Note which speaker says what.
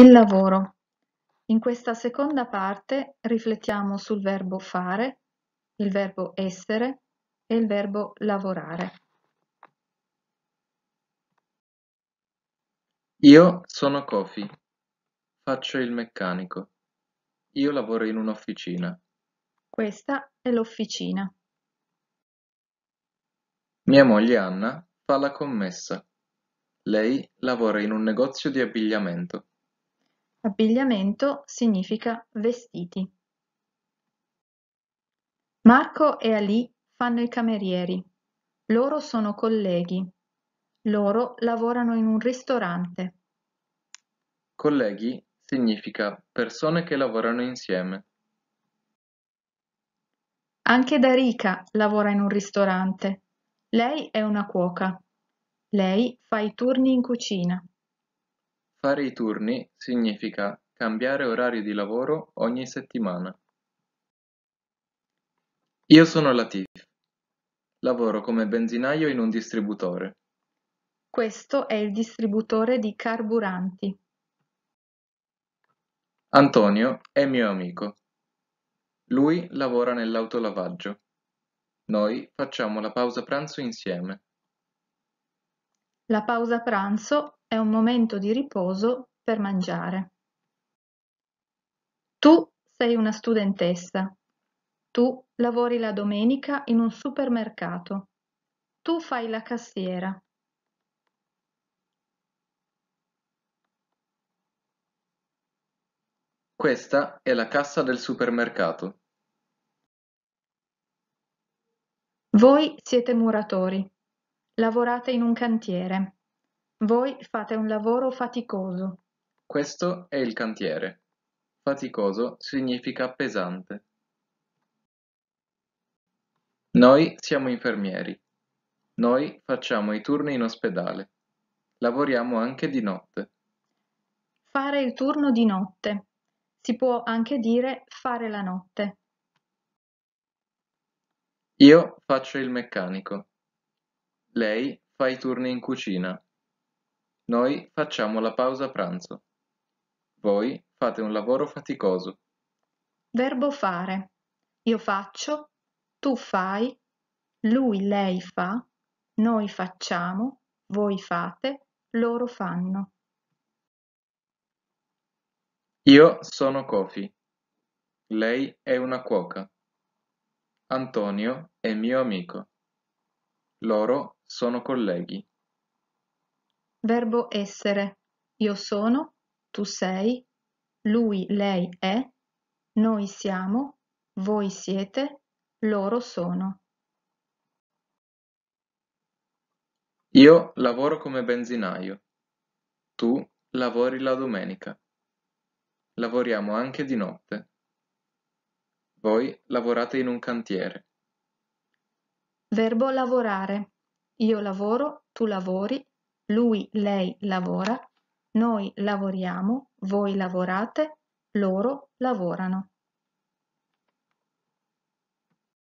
Speaker 1: Il lavoro: in questa seconda parte riflettiamo sul verbo fare, il verbo essere e il verbo lavorare.
Speaker 2: Io sono Kofi. Faccio il meccanico. Io lavoro in un'officina.
Speaker 1: Questa è l'officina.
Speaker 2: Mia moglie Anna fa la commessa. Lei lavora in un negozio di abbigliamento.
Speaker 1: Abbigliamento significa vestiti. Marco e Ali fanno i camerieri. Loro sono colleghi. Loro lavorano in un ristorante.
Speaker 2: Colleghi significa persone che lavorano insieme.
Speaker 1: Anche Darica lavora in un ristorante. Lei è una cuoca. Lei fa i turni in cucina.
Speaker 2: Fare i turni significa cambiare orario di lavoro ogni settimana. Io sono Latif. Lavoro come benzinaio in un distributore.
Speaker 1: Questo è il distributore di carburanti.
Speaker 2: Antonio è mio amico. Lui lavora nell'autolavaggio. Noi facciamo la pausa pranzo insieme.
Speaker 1: La pausa pranzo è un momento di riposo per mangiare. Tu sei una studentessa. Tu lavori la domenica in un supermercato. Tu fai la cassiera.
Speaker 2: Questa è la cassa del supermercato.
Speaker 1: Voi siete muratori. Lavorate in un cantiere. Voi fate un lavoro faticoso.
Speaker 2: Questo è il cantiere. Faticoso significa pesante. Noi siamo infermieri. Noi facciamo i turni in ospedale. Lavoriamo anche di notte.
Speaker 1: Fare il turno di notte. Si può anche dire fare la notte.
Speaker 2: Io faccio il meccanico. Lei fa i turni in cucina. Noi facciamo la pausa pranzo. Voi fate un lavoro faticoso.
Speaker 1: Verbo fare. Io faccio, tu fai, lui, lei fa, noi facciamo, voi fate, loro fanno.
Speaker 2: Io sono Kofi. Lei è una cuoca. Antonio è mio amico. Loro sono colleghi.
Speaker 1: Verbo essere: io sono, tu sei, lui, lei è, noi siamo, voi siete, loro sono.
Speaker 2: Io lavoro come benzinaio. Tu lavori la domenica. Lavoriamo anche di notte. Voi lavorate in un cantiere.
Speaker 1: Verbo lavorare. Io lavoro, tu lavori, lui, lei lavora, noi lavoriamo, voi lavorate, loro lavorano.